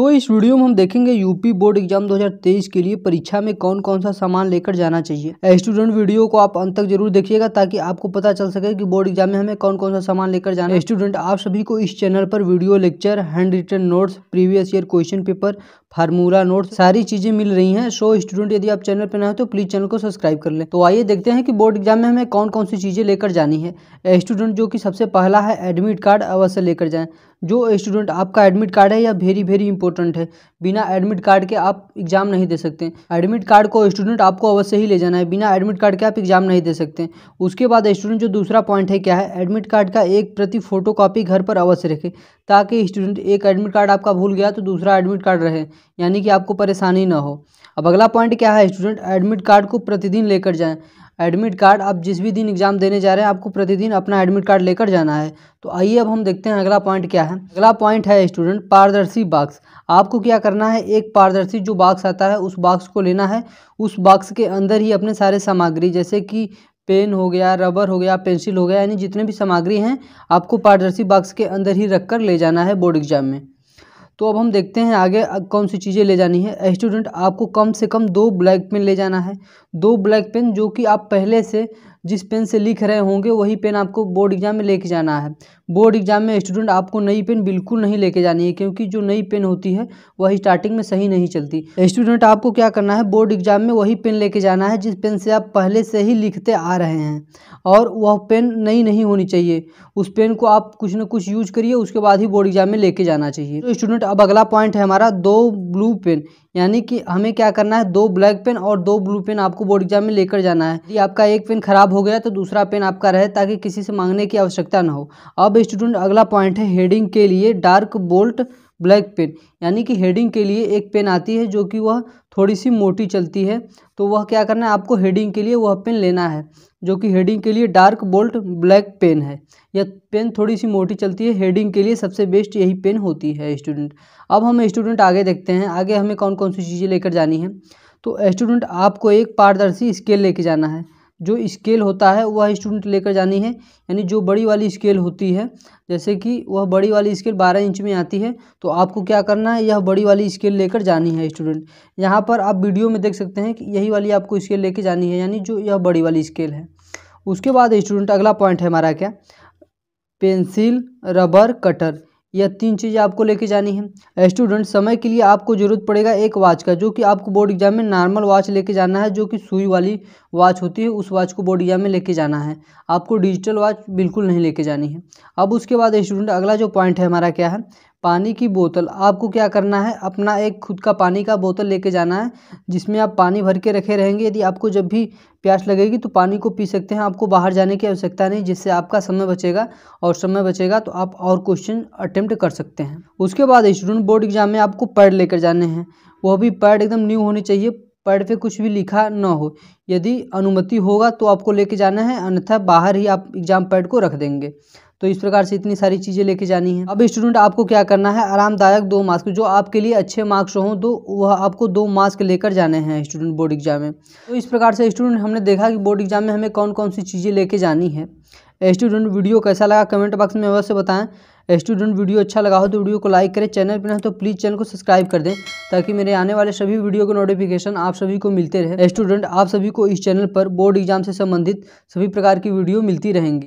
तो इस वीडियो में हम देखेंगे यूपी बोर्ड एग्जाम 2023 के लिए परीक्षा में कौन कौन सा सामान लेकर जाना चाहिए स्टूडेंट वीडियो को आप अंत तक जरूर देखिएगा ताकि आपको पता चल सके कि बोर्ड एग्जाम में हमें कौन कौन सा सामान लेकर जाना है स्टूडेंट आप सभी को इस चैनल पर video lecture handwritten notes previous year question paper formula note सारी चीजें मिल रही हैं सो स्टूडेंट यदि आप चैनल पर ना हो तो प्लीज चैनल को सब्सक्राइब कर लें तो आइए देखते हैं कि बोर्ड एग्जाम में हमें कौन कौन सी चीजें लेकर जानी है स्टूडेंट जो कि सबसे पहला है एडमिट कार्ड अवश्य लेकर जाएं जो स्टूडेंट आपका एडमिट कार्ड है यह वेरी वेरी इंपॉर्टेंट है बिना एडमिट कार्ड के आप एग्ज़ाम नहीं दे सकते एडमिट कार्ड को स्टूडेंट आपको अवश्य ही ले जाना है बिना एडमिट कार्ड के आप एग्ज़ाम नहीं दे सकते उसके बाद स्टूडेंट जो दूसरा पॉइंट है क्या है एडमिट कार्ड का एक प्रति फोटो घर पर अवश्य रखें ताकि स्टूडेंट एक एडमिट कार्ड आपका भूल गया तो दूसरा एडमिट कार्ड रहे यानी कि आपको परेशानी ना हो अब अगला पॉइंट क्या है स्टूडेंट एडमिट कार्ड को प्रतिदिन लेकर जाएँ एडमिट कार्ड आप जिस भी दिन एग्जाम देने जा रहे हैं आपको प्रतिदिन अपना एडमिट कार्ड लेकर जाना है तो आइए अब हम देखते हैं अगला पॉइंट क्या है अगला पॉइंट है स्टूडेंट पारदर्शी बॉक्स आपको क्या कर करना है एक पारदर्शी जो बॉक्स आता है उस बॉक्स को लेना है उस बॉक्स के अंदर ही अपने सारे सामग्री जैसे कि पेन हो गया रबर हो गया पेंसिल हो गया यानी जितने भी सामग्री हैं आपको पारदर्शी बॉक्स के अंदर ही रख कर ले जाना है बोर्ड एग्जाम में तो अब हम देखते हैं आगे कौन सी चीज़ें ले जानी है स्टूडेंट आपको कम से कम दो ब्लैक पेन ले जाना है दो ब्लैक पेन जो कि आप पहले से जिस पेन से लिख रहे होंगे वही पेन आपको बोर्ड एग्ज़ाम में लेके जाना है बोर्ड एग्ज़ाम में स्टूडेंट आपको नई पेन बिल्कुल नहीं लेके जानी है क्योंकि जो नई पेन होती है वही स्टार्टिंग में सही नहीं चलती स्टूडेंट आपको क्या करना है बोर्ड एग्ज़ाम में वही पेन लेके जाना है जिस पेन से आप पहले से ही लिखते आ रहे हैं और वह पेन नई नहीं होनी चाहिए उस पेन को आप कुछ ना कुछ यूज करिए उसके बाद ही बोर्ड एग्ज़ाम में लेके जाना चाहिए तो स्टूडेंट अब अगला पॉइंट है हमारा दो ब्लू पेन यानी कि हमें क्या करना है दो ब्लैक पेन और दो ब्लू पेन आपको बोर्ड एग्ज़ाम में लेकर जाना है यदि आपका एक पेन खराब ख़राब हो गया तो दूसरा पेन आपका रहे ताकि किसी से मांगने की आवश्यकता ना हो अब स्टूडेंट अगला पॉइंट है हेडिंग के लिए डार्क बोल्ट ब्लैक पेन यानी कि हेडिंग के लिए एक पेन आती है जो कि वह थोड़ी सी मोटी चलती है तो वह क्या करना है आपको हेडिंग के लिए वह पेन लेना है जो कि हेडिंग के लिए डार्क बोल्ट ब्लैक पेन है यह पेन थोड़ी सी मोटी चलती है हेडिंग के लिए सबसे बेस्ट यही पेन होती है स्टूडेंट अब हम स्टूडेंट आगे देखते हैं आगे हमें कौन कौन सी चीज़ें लेकर जानी है तो स्टूडेंट आपको एक पारदर्शी स्केल लेके जाना है जो स्केल होता है वह स्टूडेंट लेकर जानी है यानी जो बड़ी वाली स्केल होती है जैसे कि वह बड़ी वाली स्केल 12 इंच में आती है तो आपको क्या करना है यह बड़ी वाली स्केल लेकर जानी है स्टूडेंट यहाँ पर आप वीडियो में देख सकते हैं कि यही वाली आपको स्केल लेके जानी है यानी जो यह बड़ी वाली स्केल है उसके बाद स्टूडेंट अगला पॉइंट है हमारा क्या पेंसिल रबर कटर यह तीन चीज़ें आपको लेके जानी है स्टूडेंट समय के लिए आपको ज़रूरत पड़ेगा एक वॉच का जो कि आपको बोर्ड एग्जाम में नॉर्मल वॉच लेके जाना है जो कि सुई वाली वॉच होती है उस वॉच को बोडिया में लेके जाना है आपको डिजिटल वॉच बिल्कुल नहीं लेके जानी है अब उसके बाद स्टूडेंट अगला जो पॉइंट है हमारा क्या है पानी की बोतल आपको क्या करना है अपना एक खुद का पानी का बोतल लेके जाना है जिसमें आप पानी भर के रखे रहेंगे यदि आपको जब भी प्यास लगेगी तो पानी को पी सकते हैं आपको बाहर जाने की आवश्यकता नहीं जिससे आपका समय बचेगा और समय बचेगा तो आप और क्वेश्चन अटेम्प्ट कर सकते हैं उसके बाद स्टूडेंट बोर्ड एग्ज़ाम में आपको पैड लेकर जाने हैं वह भी पैड एकदम न्यू होनी चाहिए पैड पे कुछ भी लिखा ना हो यदि अनुमति होगा तो आपको लेके जाना है अन्यथा बाहर ही आप एग्जाम पैड को रख देंगे तो इस प्रकार से इतनी सारी चीज़ें लेके जानी है अब स्टूडेंट आपको क्या करना है आरामदायक दो मार्क्स जो आपके लिए अच्छे मार्क्स हों दो वह आपको दो मार्क्स लेकर जाने हैं स्टूडेंट बोर्ड एग्जाम में तो इस प्रकार से स्टूडेंट हमने देखा कि बोर्ड एग्जाम में हमें कौन कौन सी चीज़ें लेके जानी है स्टूडेंट वीडियो कैसा लगा कमेंट बॉक्स में अवश्य बताएं स्टूडेंट वीडियो अच्छा लगा हो तो वीडियो को लाइक करें चैनल पर ना तो प्लीज़ चैनल को सब्सक्राइब कर दें ताकि मेरे आने वाले सभी वीडियो के नोटिफिकेशन आप सभी को मिलते रहे स्टूडेंट आप सभी को इस चैनल पर बोर्ड एग्जाम से संबंधित सभी प्रकार की वीडियो मिलती रहेंगी